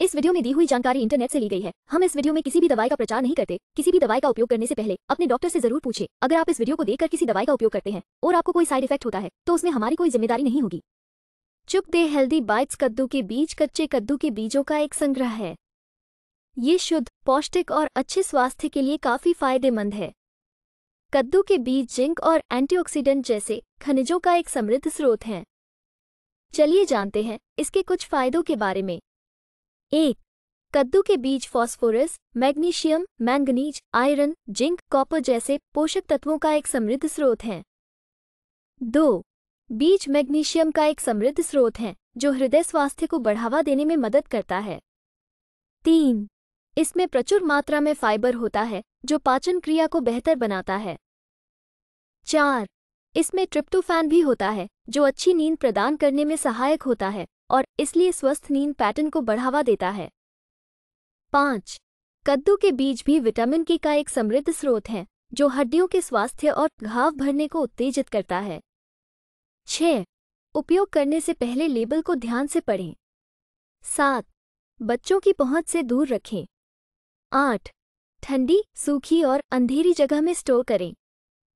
इस वीडियो में दी हुई जानकारी इंटरनेट से ली गई है हम इस वीडियो में किसी भी दवाई का प्रचार नहीं करते किसी भी दवाई का उपयोग करने से पहले अपने डॉक्टर से जरूर पूछे अगर आप इस वीडियो को देखकर किसी दवाई का उपयोग करते हैं और आपको कोई साइड इफेक्ट होता है तो उसमें हमारी कोई जिम्मेदारी नहीं होगी चुप दे हेल्दी बाइट्स कद्दू के बीज कच्चे कद्दू के बीजों का एक संग्रह है ये शुद्ध पौष्टिक और अच्छे स्वास्थ्य के लिए काफी फायदेमंद है कद्दू के बीज जिंक और एंटीऑक्सीडेंट जैसे खनिजों का एक समृद्ध स्रोत है चलिए जानते हैं इसके कुछ फायदों के बारे में एक कद्दू के बीज phosphorus magnesium manganese iron zinc copper जैसे पोषक तत्वों का एक समृद्ध स्रोत हैं दो बीज मैग्नीशियम का एक समृद्ध स्रोत है जो हृदय स्वास्थ्य को बढ़ावा देने में मदद करता है तीन इसमें प्रचुर मात्रा में फाइबर होता है जो पाचन क्रिया को बेहतर बनाता है चार इसमें ट्रिप्टोफैन भी होता है जो अच्छी नींद प्रदान करने में सहायक होता है और इसलिए स्वस्थ नींद पैटर्न को बढ़ावा देता है पाँच कद्दू के बीज भी विटामिन के का एक समृद्ध स्रोत है जो हड्डियों के स्वास्थ्य और घाव भरने को उत्तेजित करता है छ उपयोग करने से पहले लेबल को ध्यान से पढ़ें सात बच्चों की पहुंच से दूर रखें आठ ठंडी सूखी और अंधेरी जगह में स्टोर करें